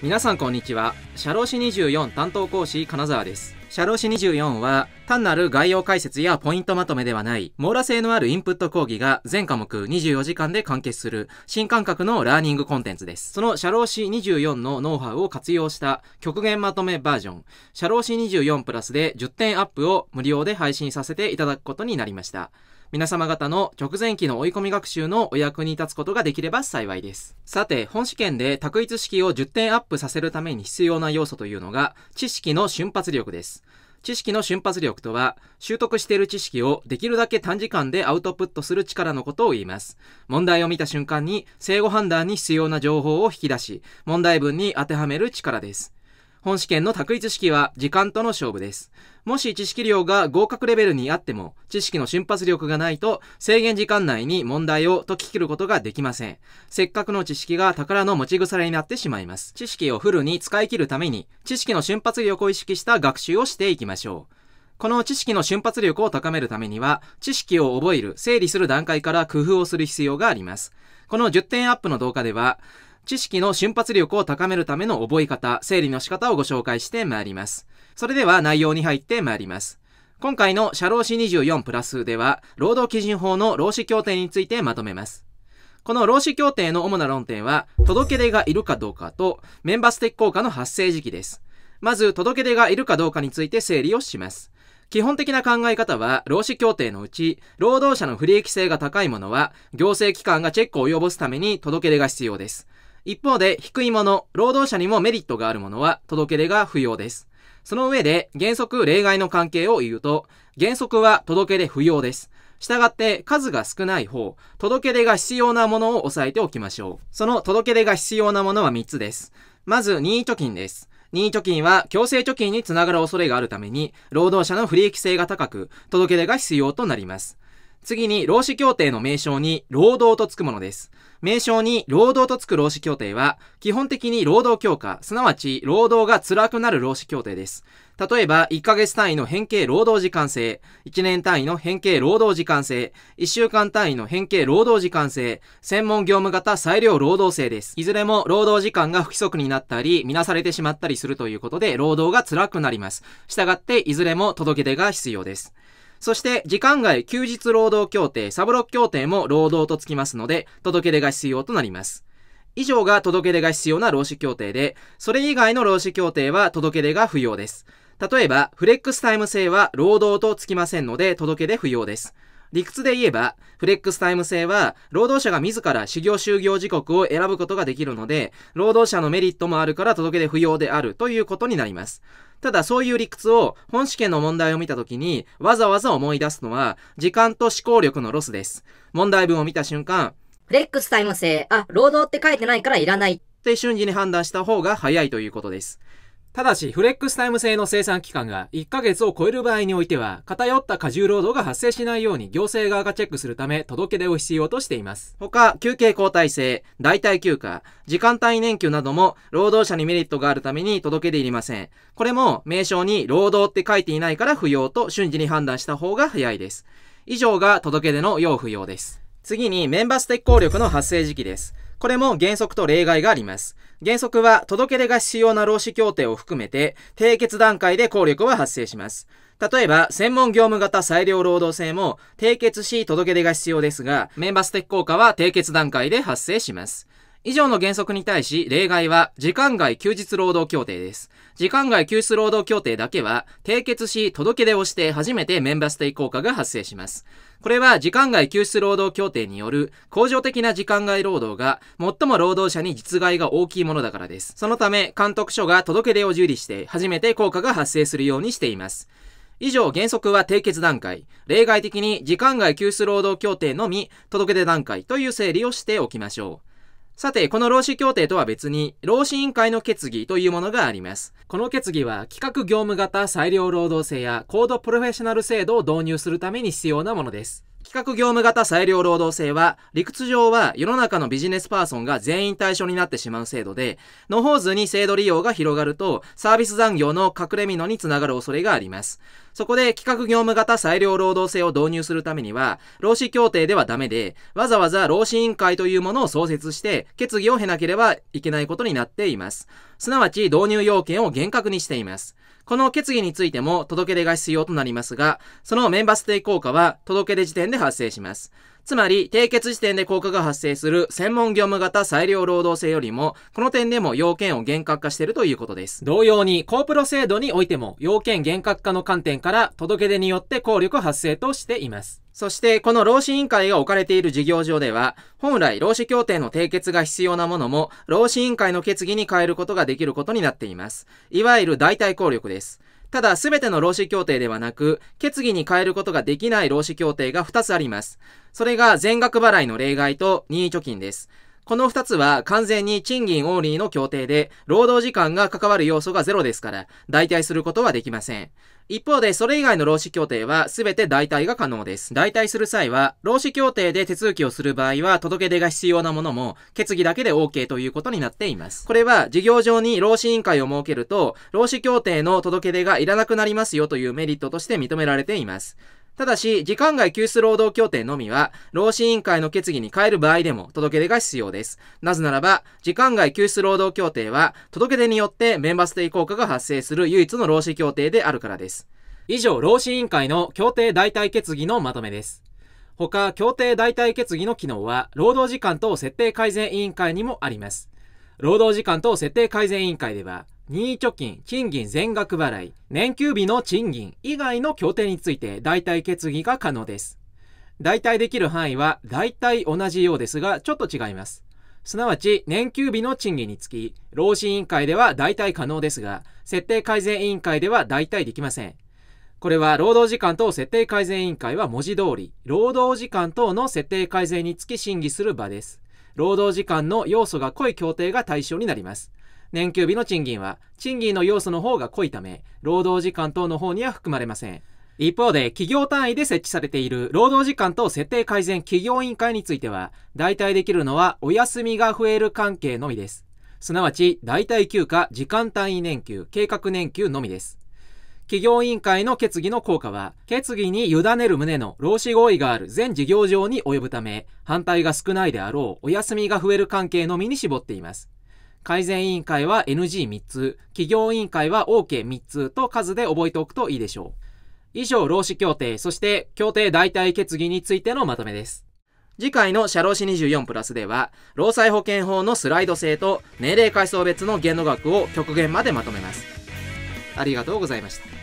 皆さんこんにちは。社労士24担当講師金沢です。社労士24は単なる概要解説やポイントまとめではない、網羅性のあるインプット講義が全科目24時間で完結する新感覚のラーニングコンテンツです。その社労士24のノウハウを活用した極限まとめバージョン、社労士24プラスで10点アップを無料で配信させていただくことになりました。皆様方の直前期の追い込み学習のお役に立つことができれば幸いです。さて、本試験で択一式を10点アップさせるために必要な要素というのが、知識の瞬発力です。知識の瞬発力とは、習得している知識をできるだけ短時間でアウトプットする力のことを言います。問題を見た瞬間に、正誤判断に必要な情報を引き出し、問題文に当てはめる力です。本試験の択一式は時間との勝負です。もし知識量が合格レベルにあっても、知識の瞬発力がないと制限時間内に問題を解き切ることができません。せっかくの知識が宝の持ち腐れになってしまいます。知識をフルに使い切るために、知識の瞬発力を意識した学習をしていきましょう。この知識の瞬発力を高めるためには、知識を覚える、整理する段階から工夫をする必要があります。この10点アップの動画では、知識の瞬発力を高めるための覚え方、整理の仕方をご紹介してまいります。それでは内容に入ってまいります。今回の社労士24プラスでは、労働基準法の労使協定についてまとめます。この労使協定の主な論点は、届け出がいるかどうかと、メンバス的効果の発生時期です。まず、届け出がいるかどうかについて整理をします。基本的な考え方は、労使協定のうち、労働者の不利益性が高いものは、行政機関がチェックを及ぼすために届け出が必要です。一方で、低いもの、労働者にもメリットがあるものは、届け出が不要です。その上で、原則例外の関係を言うと、原則は届け出不要です。したがって数が少ない方、届け出が必要なものを押さえておきましょう。その届け出が必要なものは3つです。まず、任意貯金です。任意貯金は強制貯金につながる恐れがあるために、労働者の不利益性が高く、届け出が必要となります。次に、労使協定の名称に労働とつくものです。名称に労働とつく労使協定は、基本的に労働強化、すなわち労働が辛くなる労使協定です。例えば、1ヶ月単位の変形労働時間制、1年単位の変形労働時間制、1週間単位の変形労働時間制、専門業務型裁量労働制です。いずれも労働時間が不規則になったり、見なされてしまったりするということで、労働が辛くなります。したがって、いずれも届け出が必要です。そして、時間外休日労働協定、サブロック協定も労働とつきますので、届け出が必要となります。以上が届け出が必要な労使協定で、それ以外の労使協定は届け出が不要です。例えば、フレックスタイム制は労働とつきませんので、届け出不要です。理屈で言えば、フレックスタイム制は、労働者が自ら修行就業時刻を選ぶことができるので、労働者のメリットもあるから届け出不要であるということになります。ただそういう理屈を本試験の問題を見た時にわざわざ思い出すのは時間と思考力のロスです。問題文を見た瞬間、フレックスタイム制、あ、労働って書いてないからいらないって瞬時に判断した方が早いということです。ただし、フレックスタイム制の生産期間が1ヶ月を超える場合においては、偏った過重労働が発生しないように行政側がチェックするため、届け出を必要としています。他、休憩交代制、代替休暇、時間帯年休なども、労働者にメリットがあるために届け出いりません。これも、名称に労働って書いていないから不要と瞬時に判断した方が早いです。以上が届け出の要不要です。次に、メンバス鉄効力の発生時期です。これも原則と例外があります。原則は届け出が必要な労使協定を含めて、締結段階で効力は発生します。例えば、専門業務型裁量労働制も、締結し届け出が必要ですが、メンバス的効果は締結段階で発生します。以上の原則に対し、例外は、時間外休日労働協定です。時間外休日労働協定だけは、締結し、届け出をして初めてメンバーステイ効果が発生します。これは、時間外休日労働協定による、恒常的な時間外労働が、最も労働者に実害が大きいものだからです。そのため、監督署が届け出を受理して、初めて効果が発生するようにしています。以上、原則は締結段階、例外的に時間外休日労働協定のみ、届け出段階という整理をしておきましょう。さて、この労使協定とは別に、労使委員会の決議というものがあります。この決議は、企画業務型裁量労働制や高度プロフェッショナル制度を導入するために必要なものです。企画業務型裁量労働制は、理屈上は世の中のビジネスパーソンが全員対象になってしまう制度で、の放図に制度利用が広がると、サービス残業の隠れ蓑につながる恐れがあります。そこで企画業務型裁量労働制を導入するためには、労使協定ではダメで、わざわざ労使委員会というものを創設して、決議を経なければいけないことになっています。すなわち導入要件を厳格にしています。この決議についても届け出が必要となりますが、そのメンバーステイ効果は届け出時点で発生します。つまり、締結時点で効果が発生する専門業務型裁量労働制よりも、この点でも要件を厳格化しているということです。同様に、コープロ制度においても、要件厳格化の観点から、届け出によって効力発生としています。そして、この労使委員会が置かれている事業上では、本来労使協定の締結が必要なものも、労使委員会の決議に変えることができることになっています。いわゆる代替効力です。ただ、すべての労使協定ではなく、決議に変えることができない労使協定が2つあります。それが全額払いの例外と任意貯金です。この2つは完全に賃金オーリーの協定で、労働時間が関わる要素がゼロですから、代替することはできません。一方で、それ以外の労使協定は全て代替が可能です。代替する際は、労使協定で手続きをする場合は、届け出が必要なものも、決議だけで OK ということになっています。これは、事業上に労使委員会を設けると、労使協定の届け出がいらなくなりますよというメリットとして認められています。ただし、時間外休止労働協定のみは、労使委員会の決議に変える場合でも届け出が必要です。なぜならば、時間外休止労働協定は、届け出によってメンバスイ効果が発生する唯一の労使協定であるからです。以上、労使委員会の協定代替決議のまとめです。他、協定代替決議の機能は、労働時間等設定改善委員会にもあります。労働時間等設定改善委員会では、任意貯金、賃金全額払い、年休日の賃金以外の協定について代替決議が可能です。代替できる範囲は大体同じようですが、ちょっと違います。すなわち、年休日の賃金につき、労使委員会では代替可能ですが、設定改善委員会では代替できません。これは、労働時間等設定改善委員会は文字通り、労働時間等の設定改善につき審議する場です。労働時間の要素が濃い協定が対象になります。年休日の賃金は賃金の要素の方が濃いため労働時間等の方には含まれません一方で企業単位で設置されている労働時間等設定改善企業委員会については代替できるのはお休みが増える関係のみですすなわち代替休暇時間単位年休計画年休のみです企業委員会の決議の効果は、決議に委ねる旨の労使合意がある全事業上に及ぶため、反対が少ないであろうお休みが増える関係のみに絞っています。改善委員会は NG3 つ、企業委員会は OK3 つと数で覚えておくといいでしょう。以上、労使協定、そして協定代替決議についてのまとめです。次回の社労士24プラスでは、労災保険法のスライド性と年齢階層別の限度額を極限までまとめます。ありがとうございました。